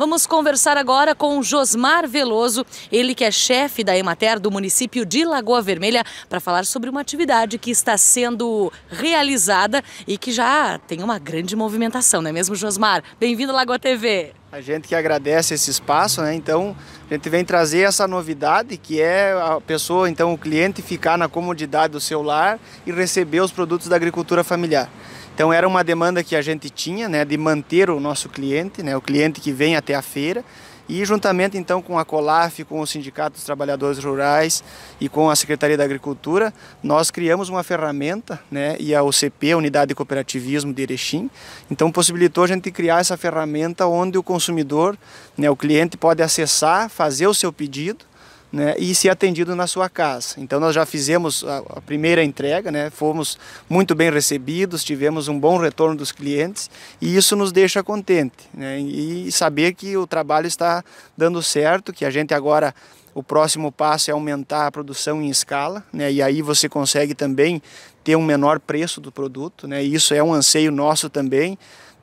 Vamos conversar agora com Josmar Veloso, ele que é chefe da Emater do município de Lagoa Vermelha, para falar sobre uma atividade que está sendo realizada e que já tem uma grande movimentação, não é mesmo, Josmar? Bem-vindo à Lagoa TV. A gente que agradece esse espaço, né? Então, a gente vem trazer essa novidade que é a pessoa, então o cliente ficar na comodidade do seu lar e receber os produtos da agricultura familiar. Então era uma demanda que a gente tinha, né, de manter o nosso cliente, né, o cliente que vem até a feira, e juntamente então com a COLAF, com o Sindicato dos Trabalhadores Rurais e com a Secretaria da Agricultura, nós criamos uma ferramenta, né, e a OCP, a Unidade de Cooperativismo de Erechim, então possibilitou a gente criar essa ferramenta onde o consumidor, né, o cliente pode acessar, fazer o seu pedido, né, e ser atendido na sua casa. Então nós já fizemos a, a, primeira entrega, né, fomos muito bem recebidos, tivemos um bom retorno dos clientes e isso nos deixa contente né, e saber que o trabalho está dando certo, que a gente agora o próximo passo é aumentar a produção em escala, né, e aí você consegue também ter um menor preço do produto, né, e isso é um anseio nosso também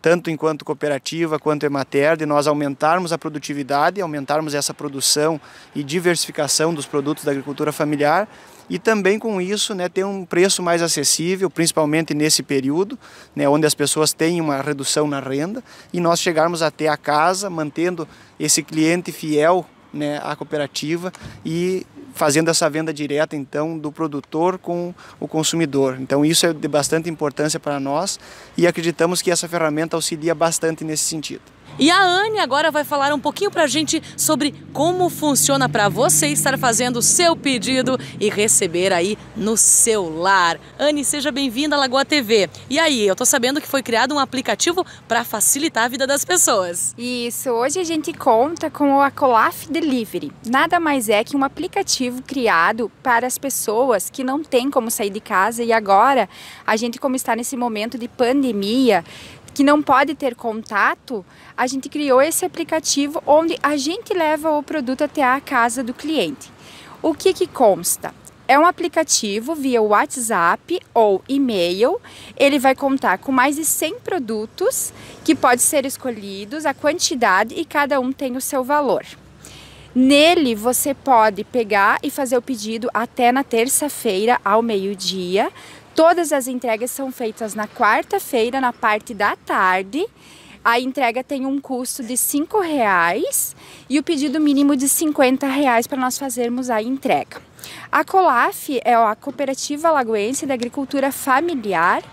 tanto enquanto cooperativa quanto Emater, de nós aumentarmos a produtividade, aumentarmos essa produção e diversificação dos produtos da agricultura familiar e também com isso né, ter um preço mais acessível, principalmente nesse período, né, onde as pessoas têm uma redução na renda, e nós chegarmos até a casa, mantendo esse cliente fiel né, à cooperativa e fazendo essa venda direta então do produtor com o consumidor. Então isso é de bastante importância para nós e acreditamos que essa ferramenta auxilia bastante nesse sentido. E a Anne agora vai falar um pouquinho para a gente sobre como funciona para você estar fazendo o seu pedido e receber aí no seu lar. Anne, seja bem-vinda à Lagoa TV. E aí, eu tô sabendo que foi criado um aplicativo para facilitar a vida das pessoas. Isso, hoje a gente conta com o Acolaf Delivery. Nada mais é que um aplicativo criado para as pessoas que não têm como sair de casa e agora a gente como está nesse momento de pandemia, que não pode ter contato, a gente criou esse aplicativo onde a gente leva o produto até a casa do cliente. O que, que consta? É um aplicativo via WhatsApp ou e-mail. Ele vai contar com mais de 100 produtos que podem ser escolhidos, a quantidade e cada um tem o seu valor. Nele você pode pegar e fazer o pedido até na terça-feira ao meio-dia. Todas as entregas são feitas na quarta-feira, na parte da tarde. A entrega tem um custo de R$ reais e o pedido mínimo de R$ reais para nós fazermos a entrega. A COLAF é a Cooperativa Lagoense da Agricultura Familiar,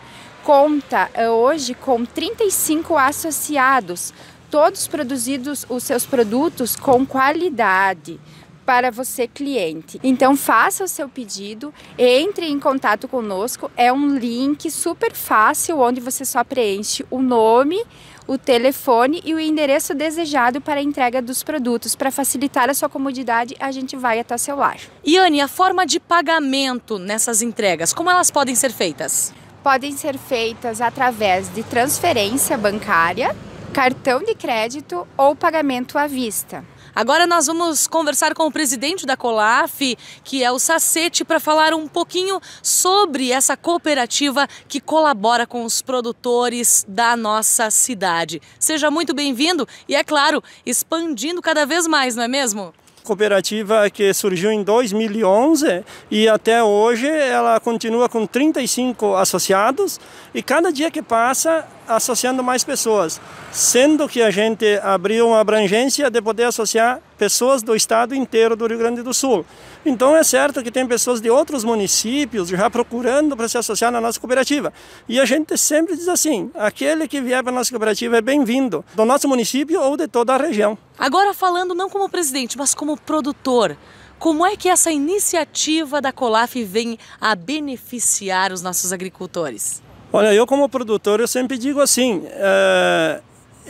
conta eh, hoje com 35 associados, todos produzidos os seus produtos com qualidade, para você cliente. Então faça o seu pedido, entre em contato conosco, é um link super fácil onde você só preenche o nome, o telefone e o endereço desejado para a entrega dos produtos. Para facilitar a sua comodidade, a gente vai até o seu lar. E Anne, a forma de pagamento nessas entregas, como elas podem ser feitas? Podem ser feitas através de transferência bancária cartão de crédito ou pagamento à vista. Agora nós vamos conversar com o presidente da Colaf, que é o Sacete, para falar um pouquinho sobre essa cooperativa que colabora com os produtores da nossa cidade. Seja muito bem-vindo e, é claro, expandindo cada vez mais, não é mesmo? cooperativa que surgiu em 2011 e até hoje ela continua com 35 associados e cada dia que passa associando mais pessoas, sendo que a gente abriu uma abrangência de poder associar pessoas do estado inteiro do Rio Grande do Sul. Então é certo que tem pessoas de outros municípios já procurando para se associar na nossa cooperativa. E a gente sempre diz assim: aquele que vier para a nossa cooperativa é bem-vindo, do nosso município ou de toda a região. Agora falando não como presidente, mas como produtor, como é que essa iniciativa da Colaf vem a beneficiar os nossos agricultores? Olha, eu como produtor, eu sempre digo assim, é,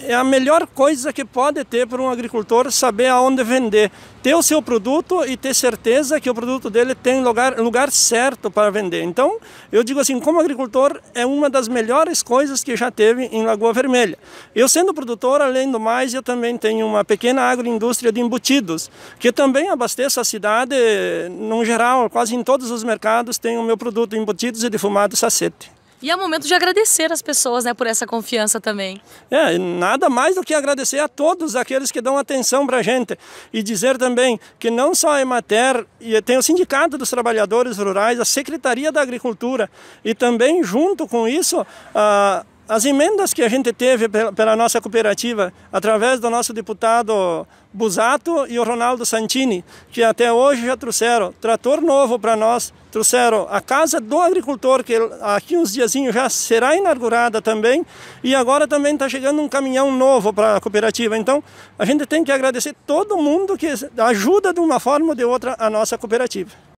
é a melhor coisa que pode ter para um agricultor saber aonde vender. Ter o seu produto e ter certeza que o produto dele tem lugar, lugar certo para vender. Então, eu digo assim, como agricultor, é uma das melhores coisas que já teve em Lagoa Vermelha. Eu sendo produtor, além do mais, eu também tenho uma pequena agroindústria de embutidos, que também abasteço a cidade, no geral, quase em todos os mercados, tem o meu produto embutidos e defumado sacete. E é o momento de agradecer as pessoas né, por essa confiança também. É, nada mais do que agradecer a todos aqueles que dão atenção para a gente. E dizer também que não só a Emater, tem o Sindicato dos Trabalhadores Rurais, a Secretaria da Agricultura, e também junto com isso... a as emendas que a gente teve pela nossa cooperativa, através do nosso deputado Busato e o Ronaldo Santini, que até hoje já trouxeram trator novo para nós, trouxeram a Casa do Agricultor, que aqui uns diazinhos já será inaugurada também, e agora também está chegando um caminhão novo para a cooperativa. Então, a gente tem que agradecer todo mundo que ajuda de uma forma ou de outra a nossa cooperativa.